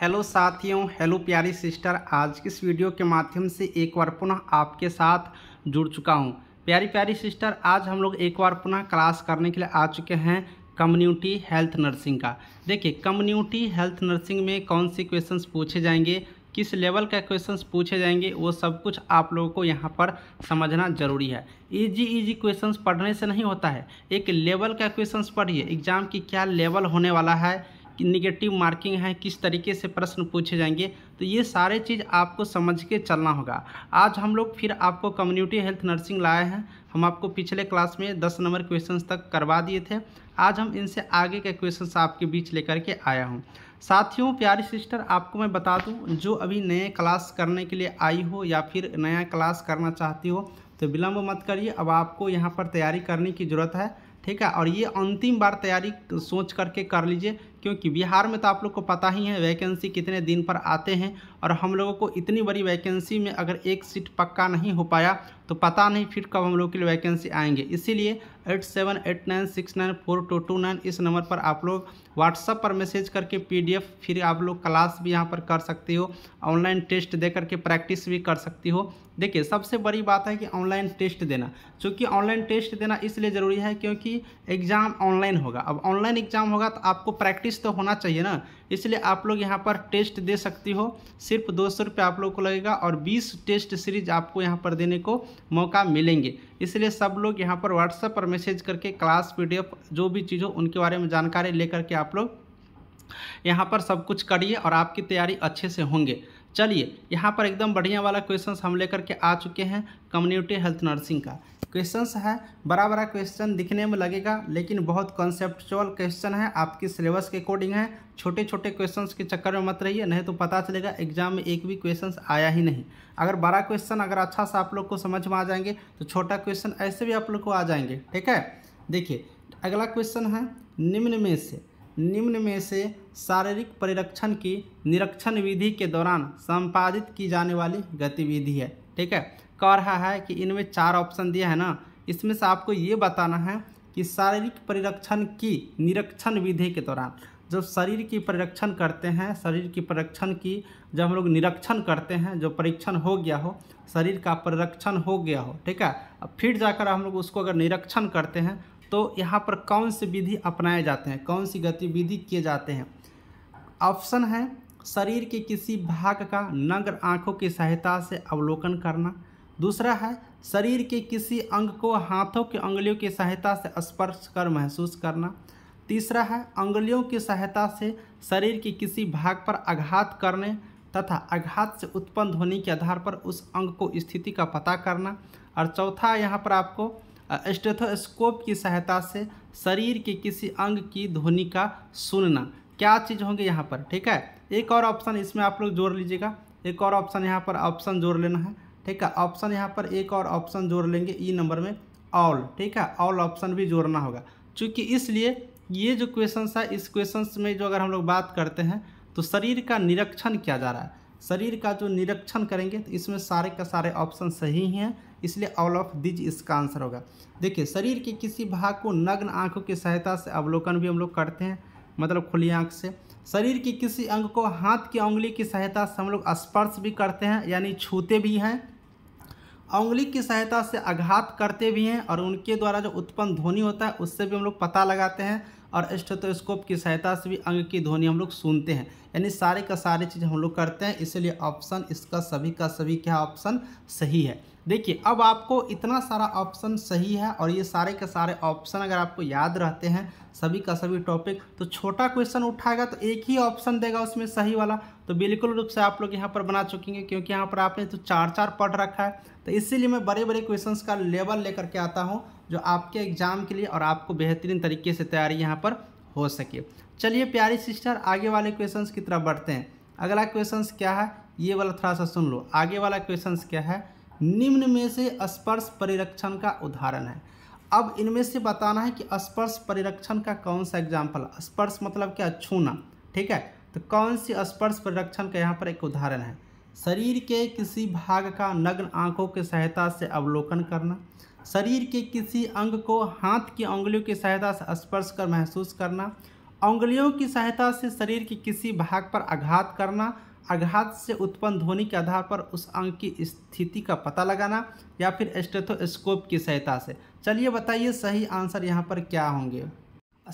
hello साथियों hello प्यारी sister आज की इस वीडियो के माध्यम से एक बार पुनः आपके साथ जुड़ चुका हूं प्यारी प्यारी सिस्टर आज हम लोग एक बार पुनः क्लास करने के लिए आ चुके हैं कम्युनिटी हेल्थ नर्सिंग का देखिए कम्युनिटी हेल्थ नर्सिंग में कौन सी क्वेश्चंस पूछे जाएंगे किस लेवल का क्वेश्चंस पूछे जाएंगे वो सब कुछ आप लोगों को यहाँ पर समझना जरूरी है इजी इजी क्वेश्चंस पढ़ने से नहीं होता है एक लेवल का क्वेश्चंस पढ़िए एग्ज़ाम की क्या लेवल होने वाला है निगेटिव मार्किंग है किस तरीके से प्रश्न पूछे जाएंगे तो ये सारे चीज़ आपको समझ के चलना होगा आज हम लोग फिर आपको कम्युनिटी हेल्थ नर्सिंग लाए हैं हम आपको पिछले क्लास में दस नंबर क्वेश्चंस तक करवा दिए थे आज हम इनसे आगे के क्वेश्चंस आपके बीच लेकर के आया हूँ साथियों प्यारी सिस्टर आपको मैं बता दूँ जो अभी नए क्लास करने के लिए आई हो या फिर नया क्लास करना चाहती हो तो विलम्ब मत करिए अब आपको यहाँ पर तैयारी करने की ज़रूरत है ठीक है और ये अंतिम बार तैयारी सोच करके कर लीजिए क्योंकि बिहार में तो आप लोग को पता ही है वैकेंसी कितने दिन पर आते हैं और हम लोगों को इतनी बड़ी वैकेंसी में अगर एक सीट पक्का नहीं हो पाया तो पता नहीं फिर कब हम लोग के लिए वैकेंसी आएंगे इसीलिए eight seven eight nine six nine four two two nine इस नंबर पर आप लोग व्हाट्सअप पर मैसेज करके पी फिर आप लोग क्लास भी यहाँ पर कर सकते हो ऑनलाइन टेस्ट दे करके प्रैक्टिस भी कर सकती हो देखिए सबसे बड़ी बात है कि ऑनलाइन टेस्ट देना चूँकि ऑनलाइन टेस्ट देना इसलिए ज़रूरी है क्योंकि एग्ज़ाम ऑनलाइन होगा अब ऑनलाइन एग्ज़ाम होगा तो आपको प्रैक्टिस टेस्ट तो होना चाहिए ना इसलिए आप लोग यहाँ पर टेस्ट दे सकती हो सिर्फ दो सौ रुपये आप लोग को लगेगा और बीस टेस्ट सीरीज आपको यहाँ पर देने को मौका मिलेंगे इसलिए सब लोग यहाँ पर व्हाट्सएप पर मैसेज करके क्लास पी जो भी चीज़ हो उनके बारे में जानकारी लेकर के आप लोग यहाँ पर सब कुछ करिए और आपकी तैयारी अच्छे से होंगे चलिए यहाँ पर एकदम बढ़िया वाला क्वेश्चन हम लेकर के आ चुके हैं कम्युनिटी हेल्थ नर्सिंग का क्वेश्चंस है बड़ा बड़ा क्वेश्चन दिखने में लगेगा लेकिन बहुत कॉन्सेप्चुअल क्वेश्चन है आपके सिलेबस के अकॉर्डिंग है छोटे छोटे क्वेश्चंस के चक्कर में मत रहिए नहीं तो पता चलेगा एग्जाम में एक भी क्वेश्चन आया ही नहीं अगर बड़ा क्वेश्चन अगर अच्छा सा आप लोग को समझ में आ जाएंगे तो छोटा क्वेश्चन ऐसे भी आप लोग को आ जाएंगे ठीक है देखिए अगला क्वेश्चन है निम्न में से निम्न में से शारीरिक परिरक्षण की निरीक्षण विधि के दौरान संपादित की जाने वाली गतिविधि है ठीक है कह रहा है कि इनमें चार ऑप्शन दिया है ना इसमें से आपको ये बताना है कि शारीरिक परिरक्षण की निरीक्षण विधि के दौरान जब शरीर की परिरक्षण करते हैं शरीर की परिरक्षण की जब हम लोग निरीक्षण करते हैं जो परीक्षण हो गया हो शरीर का परिरक्षण हो गया हो ठीक है अब फिर जाकर हम लोग उसको अगर निरीक्षण करते हैं तो यहाँ पर कौन सी विधि अपनाए जाते हैं कौन सी गतिविधि किए जाते हैं ऑप्शन है शरीर के किसी भाग का नग्न आँखों की सहायता से अवलोकन करना दूसरा है शरीर के किसी अंग को हाथों की उंगलियों की सहायता से स्पर्श कर महसूस करना तीसरा है उंगलियों की सहायता से शरीर के किसी भाग पर आघात करने तथा आघात से उत्पन्न ध्वनि के आधार पर उस अंग को स्थिति का पता करना और चौथा यहाँ पर आपको स्टेथोस्कोप की सहायता से शरीर के किसी अंग की ध्वनि का सुनना क्या चीज़ होंगे यहाँ पर ठीक है एक और ऑप्शन इसमें आप लोग जोड़ लीजिएगा एक और ऑप्शन यहाँ पर ऑप्शन जोड़ लेना है ठीक है ऑप्शन यहाँ पर एक और ऑप्शन जोड़ लेंगे ई e नंबर में ऑल ठीक है ऑल ऑप्शन भी जोड़ना होगा चूँकि इसलिए ये जो क्वेश्चन है इस क्वेश्चन में जो अगर हम लोग बात करते हैं तो शरीर का निरीक्षण किया जा रहा है शरीर का जो निरीक्षण करेंगे तो इसमें सारे का सारे ऑप्शन सही हैं इसलिए ऑल ऑफ दिज इसका आंसर होगा देखिए शरीर के किसी भाग को नग्न आंखों की सहायता से अवलोकन भी हम लोग करते हैं मतलब खुली आंख से शरीर के किसी अंग को हाथ की उंगली की सहायता से हम लोग स्पर्श भी करते हैं यानी छूते भी हैं औंगली की सहायता से आघात करते भी हैं और उनके द्वारा जो उत्पन्न ध्वनि होता है उससे भी हम लोग पता लगाते हैं और स्टेथोस्कोप की सहायता से भी अंग की ध्वनि हम लोग सुनते हैं यानी सारे का सारी चीज़ हम लोग करते हैं इसलिए ऑप्शन इसका सभी का सभी क्या ऑप्शन सही है देखिए अब आपको इतना सारा ऑप्शन सही है और ये सारे के सारे ऑप्शन अगर आपको याद रहते हैं सभी का सभी टॉपिक तो छोटा क्वेश्चन उठाएगा तो एक ही ऑप्शन देगा उसमें सही वाला तो बिल्कुल रूप से आप लोग यहाँ पर बना हैं क्योंकि यहाँ पर आपने तो चार चार पढ़ रखा है तो इसीलिए मैं बड़े बड़े क्वेश्चंस का लेवल लेकर के आता हूँ जो आपके एग्ज़ाम के लिए और आपको बेहतरीन तरीके से तैयारी यहाँ पर हो सके चलिए प्यारी सिस्टर आगे वाले क्वेश्चन की तरफ बढ़ते हैं अगला क्वेश्चन क्या है ये वाला थोड़ा सा सुन लो आगे वाला क्वेश्चन क्या है निम्न में से स्पर्श परिरक्षण का उदाहरण है अब इनमें से बताना है कि स्पर्श परिरक्षण का कौन सा एग्जाम्पल स्पर्श मतलब क्या छूना ठीक है तो कौन सी स्पर्श परिरक्षण का यहाँ पर एक उदाहरण है शरीर के किसी भाग का नग्न आंखों की सहायता से अवलोकन करना शरीर के किसी अंग को हाथ की उंगलियों की सहायता से स्पर्श कर महसूस करना उंगलियों की सहायता से शरीर के किसी भाग पर आघात करना आघात से उत्पन्न ध्वनि के आधार पर उस अंग की स्थिति का पता लगाना या फिर स्टेथोस्कोप की सहायता से चलिए बताइए सही आंसर यहाँ पर क्या होंगे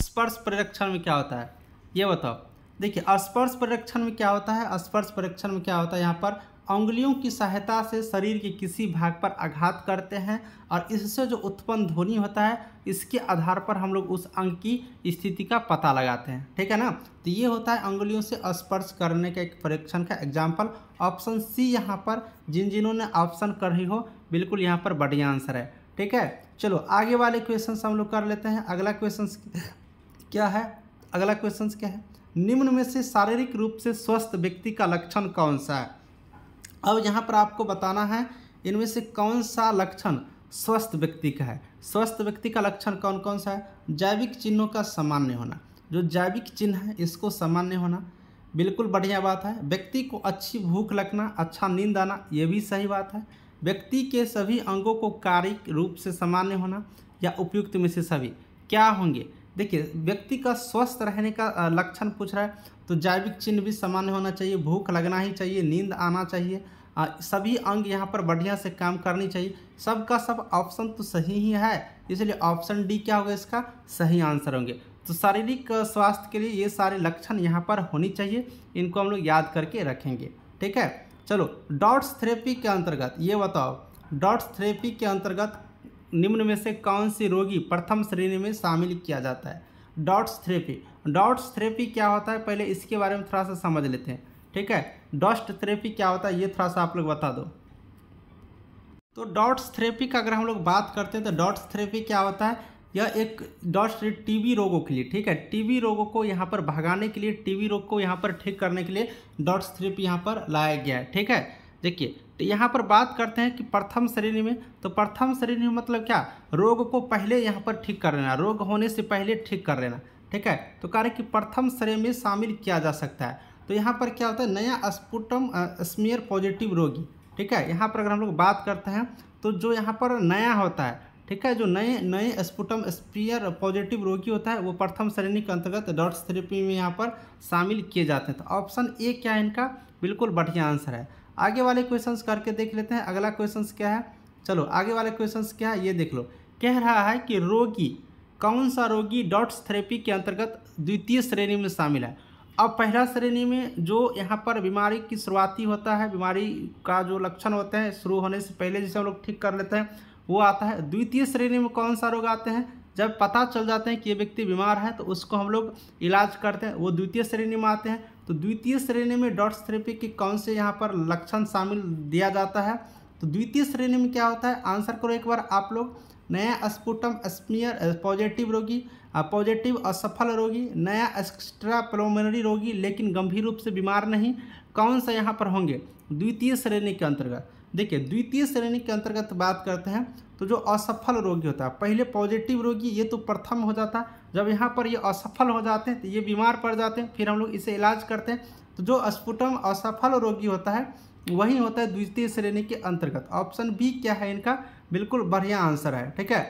स्पर्श परीक्षण में क्या होता है ये बताओ देखिए स्पर्श परीक्षण में क्या होता है स्पर्श परीक्षण में क्या होता है यहाँ पर उंगलियों की सहायता से शरीर के किसी भाग पर आघात करते हैं और इससे जो उत्पन्न ध्वनि होता है इसके आधार पर हम लोग उस अंग की स्थिति का पता लगाते हैं ठीक है ना तो ये होता है उंगलियों से स्पर्श करने का एक परीक्षण का एग्जाम्पल ऑप्शन सी यहाँ पर जिन जिन्होंने ऑप्शन कर ही हो बिल्कुल यहाँ पर बढ़िया आंसर है ठीक है चलो आगे वाले क्वेश्चन हम लोग कर लेते हैं अगला क्वेश्चन क्या है अगला क्वेश्चन क्या है निम्न में से शारीरिक रूप से स्वस्थ व्यक्ति का लक्षण कौन सा है अब यहाँ पर आपको बताना है इनमें से कौन सा लक्षण स्वस्थ व्यक्ति का है स्वस्थ व्यक्ति का लक्षण कौन कौन सा है जैविक चिन्हों का सामान्य होना जो जैविक चिन्ह है इसको सामान्य होना बिल्कुल बढ़िया बात है व्यक्ति को अच्छी भूख लगना अच्छा नींद आना ये भी सही बात है व्यक्ति के सभी अंगों को कारिक रूप से सामान्य होना या उपयुक्त में से सभी क्या होंगे देखिए व्यक्ति का स्वस्थ रहने का लक्षण पूछ रहा है तो जैविक चिन्ह भी सामान्य होना चाहिए भूख लगना ही चाहिए नींद आना चाहिए आ, सभी अंग यहाँ पर बढ़िया से काम करनी चाहिए सबका सब ऑप्शन तो सही ही है इसलिए ऑप्शन डी क्या होगा इसका सही आंसर होंगे तो शारीरिक स्वास्थ्य के लिए ये सारे लक्षण यहाँ पर होनी चाहिए इनको हम लोग याद करके रखेंगे ठीक है चलो डॉट्स थेरेपी के अंतर्गत ये बताओ डॉट्स थेरेपी के अंतर्गत निम्न में से कौन सी रोगी प्रथम श्रेणी में शामिल किया जाता है डॉट्स थेरेपी डॉट्स थेरेपी क्या होता है पहले इसके बारे में थोड़ा सा समझ लेते हैं ठीक है डॉस्ट थेरेपी क्या होता है ये थोड़ा सा आप लोग बता दो तो डॉट्स थेरेपी का अगर हम लोग बात करते हैं तो डॉट्स थेरेपी क्या होता है यह एक डॉट्स टीबी रोगों के लिए ठीक है टीबी रोगों को यहाँ पर भगाने के लिए टीबी रोग को यहाँ पर ठीक करने के लिए डॉट्स थेरेपी यहाँ पर लाया गया है ठीक है देखिए तो यहाँ पर बात करते हैं कि प्रथम श्रेणी में तो प्रथम श्रेणी में मतलब क्या रोग को पहले यहाँ पर ठीक कर लेना रोग होने से पहले ठीक कर लेना ठीक है तो कार्य कि प्रथम श्रेणी में शामिल किया जा सकता है तो यहाँ पर क्या होता है नया स्पुटम स्मियर पॉजिटिव रोगी ठीक है यहाँ पर अगर हम लोग बात करते हैं तो जो यहाँ पर नया होता है ठीक है जो नए नए स्पुटम स्पियर पॉजिटिव रोगी होता है वो प्रथम श्रेणी के अंतर्गत डॉट्स थेरेपी में यहाँ पर शामिल किए जाते हैं तो ऑप्शन ए क्या है इनका बिल्कुल बढ़िया आंसर है आगे वाले क्वेश्चंस करके देख लेते हैं अगला क्वेश्चंस क्या है चलो आगे वाले क्वेश्चंस क्या है ये देख लो कह रहा है कि रोगी कौन सा रोगी डॉट्स थेरेपी के अंतर्गत द्वितीय श्रेणी में शामिल है अब पहला श्रेणी में जो यहाँ पर बीमारी की शुरुआती होता है बीमारी का जो लक्षण होते हैं शुरू होने से पहले जिसे हम लोग ठीक कर लेते हैं वो आता है द्वितीय श्रेणी में कौन सा रोग आते हैं जब पता चल जाते हैं कि ये व्यक्ति बीमार है तो उसको हम लोग इलाज करते हैं वो द्वितीय श्रेणी में आते हैं तो द्वितीय श्रेणी में डॉट्स थेरेपी के कौन से यहाँ पर लक्षण शामिल दिया जाता है तो द्वितीय श्रेणी में क्या होता है आंसर करो एक बार आप लोग नया स्पुटम स्मियर पॉजिटिव रोगी पॉजिटिव असफल रोगी नया एक्स्ट्रा प्लोमरी रोगी लेकिन गंभीर रूप से बीमार नहीं कौन सा यहाँ पर होंगे द्वितीय श्रेणी के अंतर्गत देखिए द्वितीय श्रेणी के अंतर्गत बात करते हैं तो जो असफल रोगी होता है पहले पॉजिटिव रोगी ये तो प्रथम हो जाता है जब यहाँ पर ये असफल हो जाते हैं तो ये बीमार पड़ जाते हैं फिर हम लोग इसे इलाज करते हैं तो जो स्पुटम असफल रोगी होता है वही होता है द्वितीय श्रेणी के अंतर्गत ऑप्शन बी क्या है इनका बिल्कुल बढ़िया आंसर है ठीक है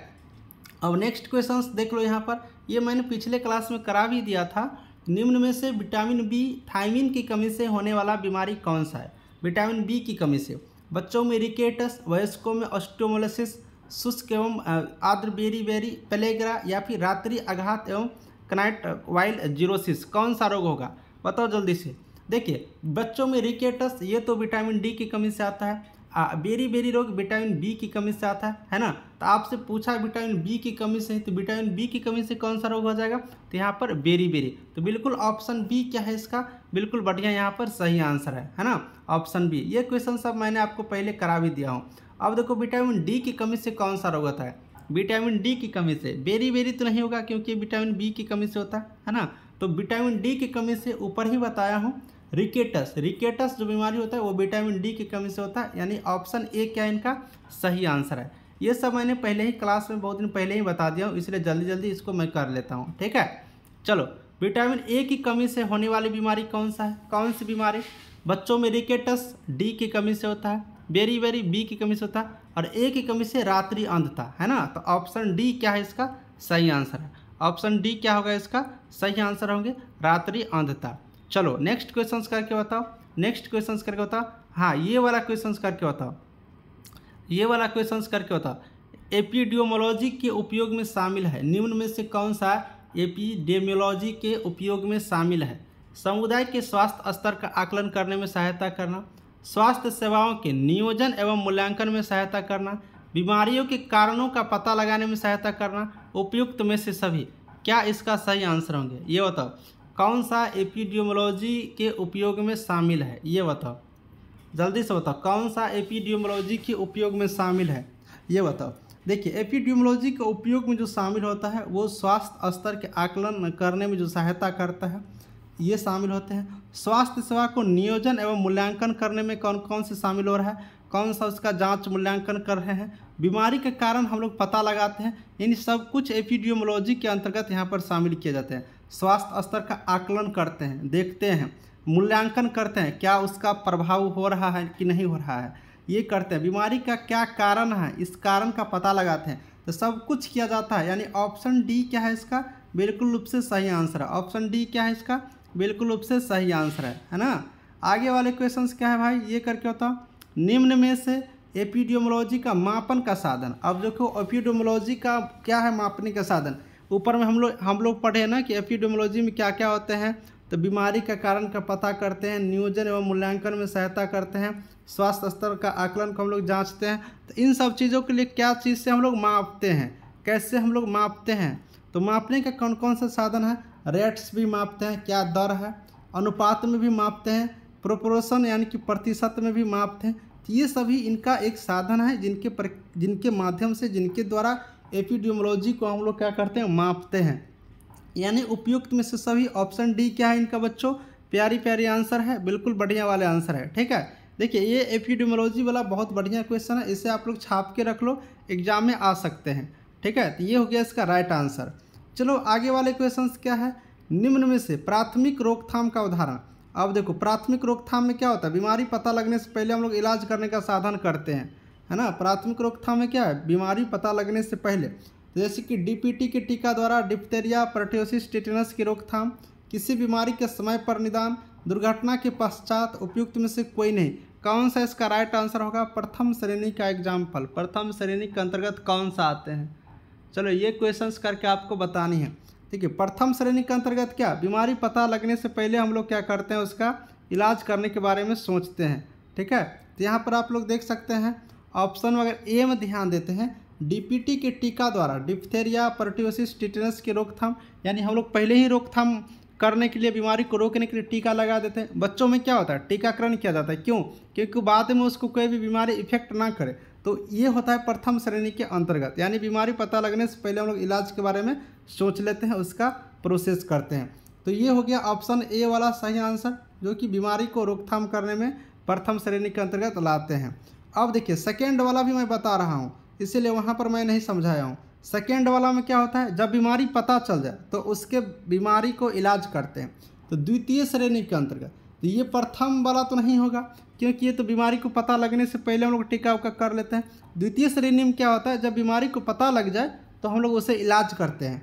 अब नेक्स्ट क्वेश्चन देख लो यहाँ पर ये मैंने पिछले क्लास में करा भी दिया था निम्न में से विटामिन बी थाइमिन की कमी से होने वाला बीमारी कौन सा है विटामिन बी की कमी से बच्चों में रिकेटस वयस्कों में ऑस्टोमोलोसिस शुष्क एवं आद्र बेरी बेरी पेलेग्रा या फिर रात्रि आघात एवं कनाइट वाइल्ड जीरोसिस कौन सा रोग होगा बताओ जल्दी से देखिए बच्चों में रिकेटस ये तो विटामिन डी की कमी से आता है आ, बेरी बेरी रोग विटामिन बी की कमी से आता है है ना तो आपसे पूछा विटामिन बी की कमी से तो विटामिन बी की कमी से कौन सा रोग हो जाएगा तो यहाँ पर बेरी बेरी तो बिल्कुल ऑप्शन बी क्या है इसका बिल्कुल बढ़िया यहाँ पर सही आंसर है है ना ऑप्शन बी ये क्वेश्चन सब मैंने आपको पहले करा भी दिया हूँ अब देखो विटामिन डी की कमी से कौन सा रोग होता है विटामिन डी की कमी से बेरी बेरी तो नहीं होगा क्योंकि विटामिन बी की कमी से होता है है ना तो विटामिन डी की कमी से ऊपर ही बताया हूँ रिकेटस रिकेटस जो बीमारी होता है वो विटामिन डी की कमी से होता है यानी ऑप्शन ए क्या इनका सही आंसर है ये सब मैंने पहले ही क्लास में बहुत दिन पहले ही बता दिया हूँ इसलिए जल्दी जल्दी इसको मैं कर लेता हूँ ठीक है चलो विटामिन ए की कमी से होने वाली बीमारी कौन सा है कौन सी बीमारी बच्चों में रिकेटस डी की कमी से होता है बेरी बेरी बी की कमी से होता है और ए की कमी से रात्रि अंधता है ना तो ऑप्शन डी क्या है इसका सही आंसर है ऑप्शन डी क्या होगा इसका सही आंसर होंगे रात्रि अंधता चलो नेक्स्ट क्वेश्चन करके बताओ नेक्स्ट क्वेश्चन करके बताओ हाँ ये वाला क्वेश्चन करके बताओ ये वाला क्वेश्चन करके बताओ एपिडियोमोलॉजी के उपयोग में शामिल है निम्न में से कौन सा एपीडेमियोलॉजी के उपयोग में शामिल है समुदाय के स्वास्थ्य स्तर का आकलन करने में सहायता करना स्वास्थ्य सेवाओं के नियोजन एवं मूल्यांकन में सहायता करना बीमारियों के कारणों का पता लगाने में सहायता करना उपयुक्त में से सभी क्या इसका सही आंसर होंगे ये बताओ कौन सा एपिडियोमोलॉजी के उपयोग में शामिल है ये बताओ जल्दी से बताओ कौन सा एपिडियोमोलॉजी के उपयोग में शामिल है ये बताओ देखिए एपिड्यूमोलॉजी के उपयोग में जो शामिल होता है वो स्वास्थ्य स्तर के आकलन करने में जो सहायता करता है ये शामिल होते हैं स्वास्थ्य सेवा को नियोजन एवं मूल्यांकन करने में कौन कौन से शामिल हो रहा है कौन सा उसका जांच मूल्यांकन कर रहे हैं बीमारी के कारण हम लोग पता लगाते हैं इन सब कुछ एपिडियोमोलॉजी के अंतर्गत यहाँ पर शामिल किए जाते हैं स्वास्थ्य स्तर का आकलन करते हैं देखते हैं मूल्यांकन करते हैं क्या उसका प्रभाव हो रहा है कि नहीं हो रहा है ये करते हैं बीमारी का क्या कारण है इस कारण का पता लगाते हैं तो सब कुछ किया जाता है यानी ऑप्शन डी क्या है इसका बिल्कुल रूप से सही आंसर है ऑप्शन डी क्या है इसका बिल्कुल रूप से सही आंसर है है ना आगे वाले क्वेश्चन क्या है भाई ये करके होता निम्न में से एपिडियोमोलॉजी का मापन का साधन अब देखो एपिडियोमोलॉजी का क्या है मापने का साधन ऊपर में हम लोग हम लोग पढ़े ना कि एपिडियोमोलॉजी में क्या क्या होते हैं तो बीमारी का कारण का पता करते हैं नियोजन एवं मूल्यांकन में सहायता करते हैं स्वास्थ्य स्तर का आकलन को हम लोग जाँचते हैं तो इन सब चीज़ों के लिए क्या चीज़ से हम लोग मापते हैं कैसे हम लोग मापते हैं तो मापने का कौन कौन सा साधन है रेट्स भी मापते हैं क्या दर है अनुपात में भी मापते हैं प्रोपोर्शन यानी कि प्रतिशत में भी मापते हैं तो ये सभी इनका एक साधन है जिनके पर जिनके माध्यम से जिनके द्वारा एपिडियोमोलॉजी को हम लोग क्या करते हैं मापते हैं यानी उपयुक्त में से सभी ऑप्शन डी क्या है इनका बच्चों प्यारी प्यारी आंसर है बिल्कुल बढ़िया वाले आंसर है ठीक है देखिए ये एपिडेमोलॉजी वाला बहुत बढ़िया क्वेश्चन है इसे आप लोग छाप के रख लो एग्जाम में आ सकते हैं ठीक है तो ये हो गया इसका राइट आंसर चलो आगे वाले क्वेश्चन क्या है निम्न में से प्राथमिक रोकथाम का उदाहरण अब देखो प्राथमिक रोकथाम में क्या होता है बीमारी पता लगने से पहले हम लोग इलाज करने का साधन करते हैं है ना प्राथमिक रोकथाम में क्या है बीमारी पता लगने से पहले जैसे कि डीपीटी के टीका द्वारा डिप्टेरिया परट्योसिस टेटनस की रोकथाम किसी बीमारी के समय पर निदान दुर्घटना के पश्चात उपयुक्त में से कोई नहीं कौन सा इसका राइट आंसर होगा प्रथम श्रेणी का एग्जाम्पल प्रथम श्रेणी के अंतर्गत कौन सा आते हैं चलो ये क्वेश्चंस करके आपको बतानी है ठीक है प्रथम श्रेणी के अंतर्गत क्या बीमारी पता लगने से पहले हम लोग क्या करते हैं उसका इलाज करने के बारे में सोचते हैं ठीक है तो यहाँ पर आप लोग देख सकते हैं ऑप्शन वगैरह ए में ध्यान देते हैं डीपीटी के टीका द्वारा डिप्थेरिया पर्टियोसिस टिटेनस की रोकथाम यानी हम लोग पहले ही रोकथाम करने के लिए बीमारी को रोकने के लिए टीका लगा देते हैं बच्चों में क्या होता है टीकाकरण किया जाता है क्यों क्योंकि बाद में उसको कोई भी बीमारी इफेक्ट ना करे तो ये होता है प्रथम श्रेणी के अंतर्गत यानी बीमारी पता लगने से पहले हम लोग इलाज के बारे में सोच लेते हैं उसका प्रोसेस करते हैं तो ये हो गया ऑप्शन ए वाला सही आंसर जो कि बीमारी को रोकथाम करने में प्रथम श्रेणी के अंतर्गत लाते हैं अब देखिए सेकेंड वाला भी मैं बता रहा हूँ इसीलिए वहाँ पर मैं नहीं समझाया हूँ सेकेंड वाला में क्या होता है जब बीमारी पता चल जाए तो उसके बीमारी को इलाज करते हैं तो द्वितीय श्रेणी के अंतर्गत तो ये प्रथम वाला तो नहीं होगा क्योंकि ये तो बीमारी को पता लगने से पहले हम लोग टीका उका कर लेते हैं द्वितीय श्रेणी में क्या होता है जब बीमारी को पता लग जाए तो हम लोग उसे इलाज करते हैं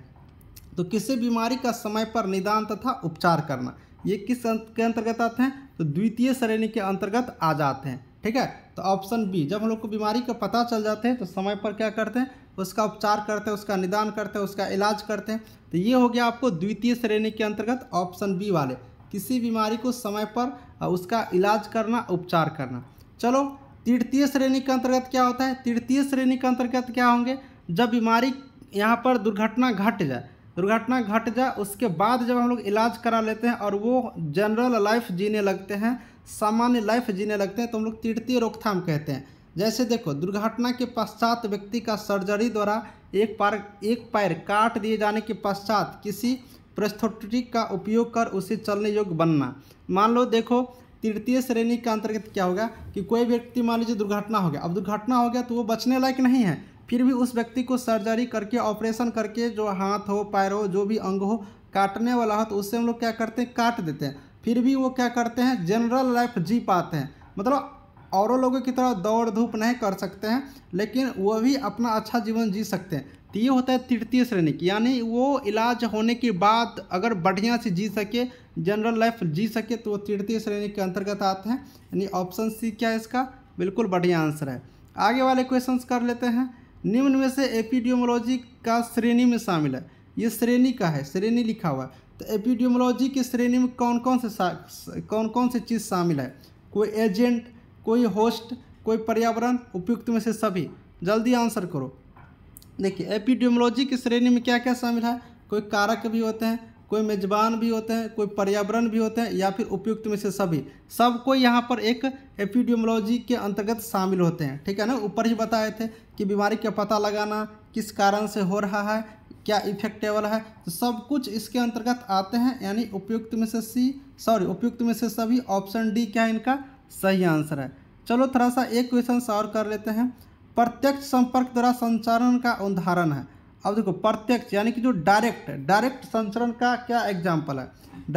तो किसी बीमारी का समय पर निदान तथा उपचार करना ये किस के अंतर्गत आते हैं तो द्वितीय श्रेणी के अंतर्गत आ जाते हैं ठीक है तो ऑप्शन बी जब हम लोग को बीमारी का पता चल जाते हैं तो समय पर क्या करते हैं उसका उपचार करते हैं उसका निदान करते हैं उसका इलाज करते हैं तो ये हो गया आपको द्वितीय श्रेणी के अंतर्गत ऑप्शन बी वाले किसी बीमारी को समय पर उसका इलाज करना उपचार करना चलो तृतीय श्रेणी के अंतर्गत क्या होता है तृतीय श्रेणी के अंतर्गत क्या होंगे जब बीमारी यहाँ पर दुर्घटना घट जाए दुर्घटना घट जाए उसके बाद जब हम लोग इलाज करा लेते हैं और वो जनरल लाइफ जीने लगते हैं सामान्य लाइफ जीने लगते हैं तो हम लोग तृतीय रोकथाम कहते हैं जैसे देखो दुर्घटना के पश्चात व्यक्ति का सर्जरी द्वारा एक पार एक पैर काट दिए जाने के पश्चात किसी प्रस्थोटिक का उपयोग कर उसे चलने योग्य बनना मान लो देखो तृतीय श्रेणी के अंतर्गत क्या होगा कि कोई व्यक्ति मान लीजिए दुर्घटना हो गया अब दुर्घटना हो गया तो वो बचने लायक नहीं है फिर भी उस व्यक्ति को सर्जरी करके ऑपरेशन करके जो हाथ हो पैर हो जो भी अंग हो काटने वाला हो तो उससे हम लोग क्या करते हैं काट देते हैं फिर भी वो क्या करते हैं जनरल लाइफ जी पाते हैं मतलब औरों लोगों की तरह दौड़ धूप नहीं कर सकते हैं लेकिन वह भी अपना अच्छा जीवन जी सकते हैं तो ये होता है तृतीय श्रेणी की यानी वो इलाज होने के बाद अगर बढ़िया से जी सके जनरल लाइफ जी सके तो वो तृतीय श्रेणी के अंतर्गत आते हैं यानी ऑप्शन सी क्या है इसका बिल्कुल बढ़िया आंसर है आगे वाले क्वेश्चंस कर लेते हैं निम्न में से एपिडियोमोलॉजी का श्रेणी में शामिल है ये श्रेणी का है श्रेणी लिखा हुआ है तो एपिडियोमोलॉजी की श्रेणी में कौन कौन से कौन कौन से चीज़ शामिल है कोई एजेंट कोई होस्ट कोई पर्यावरण उपयुक्त में से सभी जल्दी आंसर करो देखिए एपिडियोमोलॉजी की श्रेणी में क्या क्या शामिल है कोई कारक भी होते हैं कोई मेजबान भी होते हैं कोई पर्यावरण भी होते हैं या फिर उपयुक्त में से सभी सब कोई यहाँ पर एक एपिडियोमोलॉजी के अंतर्गत शामिल होते हैं ठीक है ना ऊपर ही बताए थे कि बीमारी का पता लगाना किस कारण से हो रहा है क्या इफेक्टेबल है तो सब कुछ इसके अंतर्गत आते हैं यानी उपयुक्त में से सी सॉरी उपयुक्त में से सभी ऑप्शन डी क्या है इनका सही आंसर है चलो थोड़ा सा एक क्वेश्चन और कर लेते हैं प्रत्यक्ष संपर्क द्वारा संचालन का उदाहरण है अब देखो प्रत्यक्ष यानी कि जो डायरेक्ट डायरेक्ट संचरण का क्या एग्जाम्पल है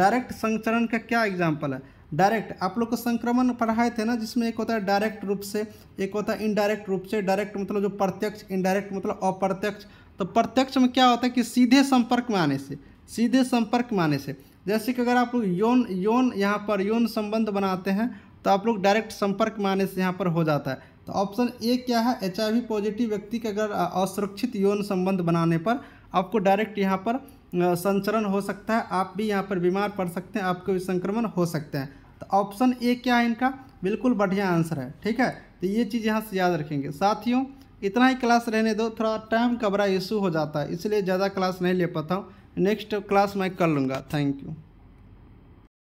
डायरेक्ट संचरण का क्या एग्जाम्पल है डायरेक्ट आप लोग को संक्रमण पढ़ाए थे ना जिसमें एक होता है डायरेक्ट रूप से एक होता है इनडायरेक्ट रूप से डायरेक्ट मतलब जो प्रत्यक्ष इनडायरेक्ट मतलब अप्रत्यक्ष तो प्रत्यक्ष में क्या होता है कि सीधे संपर्क में आने से सीधे संपर्क में आने से जैसे कि अगर आप लोग यौन यौन यहाँ पर यौन संबंध बनाते हैं तो आप लोग डायरेक्ट संपर्क में आने से यहाँ पर हो जाता है तो ऑप्शन ए क्या है एच पॉजिटिव व्यक्ति के अगर असुरक्षित यौन संबंध बनाने पर आपको डायरेक्ट यहाँ पर संचरण हो सकता है आप भी यहाँ पर बीमार पड़ सकते हैं आपको भी संक्रमण हो सकते हैं तो ऑप्शन ए क्या है इनका बिल्कुल बढ़िया आंसर है ठीक है तो ये चीज़ यहाँ से याद रखेंगे साथियों इतना ही क्लास रहने दो थोड़ा टाइम का बड़ा इशू हो जाता है इसलिए ज़्यादा क्लास नहीं ले पाता हूँ नेक्स्ट क्लास मैं कर लूँगा थैंक यू